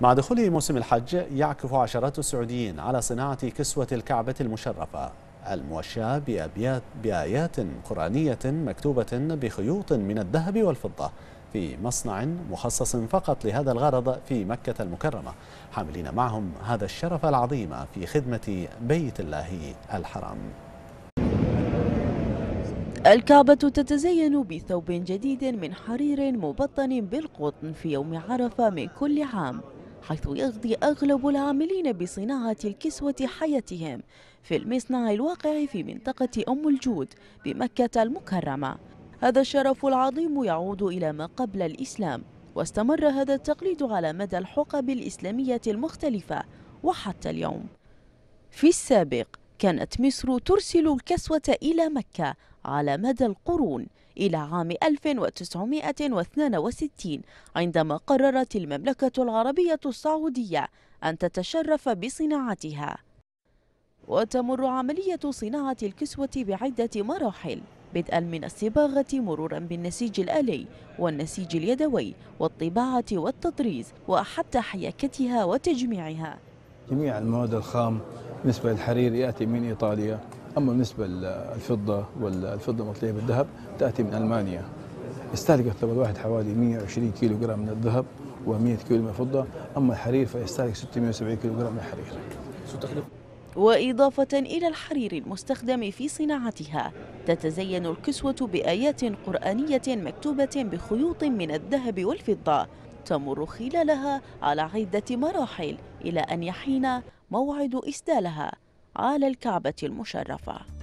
مع دخول موسم الحج يعكف عشرات السعوديين على صناعة كسوة الكعبة المشرفة الموشاة بأبيات بآيات قرآنية مكتوبة بخيوط من الذهب والفضة في مصنع مخصص فقط لهذا الغرض في مكة المكرمة حاملين معهم هذا الشرف العظيم في خدمة بيت الله الحرام الكعبة تتزين بثوب جديد من حرير مبطن بالقطن في يوم عرفة من كل عام حيث يقضي أغلب العاملين بصناعة الكسوة حياتهم في المصنع الواقع في منطقة أم الجود بمكة المكرمة هذا الشرف العظيم يعود إلى ما قبل الإسلام واستمر هذا التقليد على مدى الحقب الإسلامية المختلفة وحتى اليوم في السابق كانت مصر ترسل الكسوة إلى مكة على مدى القرون إلى عام 1962 عندما قررت المملكة العربية السعودية أن تتشرف بصناعتها وتمر عملية صناعة الكسوة بعدة مراحل بدءا من الصباغة مرورا بالنسيج الآلي والنسيج اليدوي والطباعة والتطريز وحتى حياكتها وتجميعها جميع المواد الخام بالنسبة للحرير يأتي من إيطاليا أما بالنسبة للفضة والفضة المطلية بالذهب تأتي من ألمانيا يستهلك الثمن الواحد حوالي 120 كيلو جرام من الذهب و100 كيلو من الفضة أما الحرير فيستهلك 670 كيلو جرام من الحرير وإضافة إلى الحرير المستخدم في صناعتها تتزين الكسوة بآيات قرآنية مكتوبة بخيوط من الذهب والفضة تمر خلالها على عدة مراحل إلى أن يحين موعد إسدالها على الكعبة المشرفة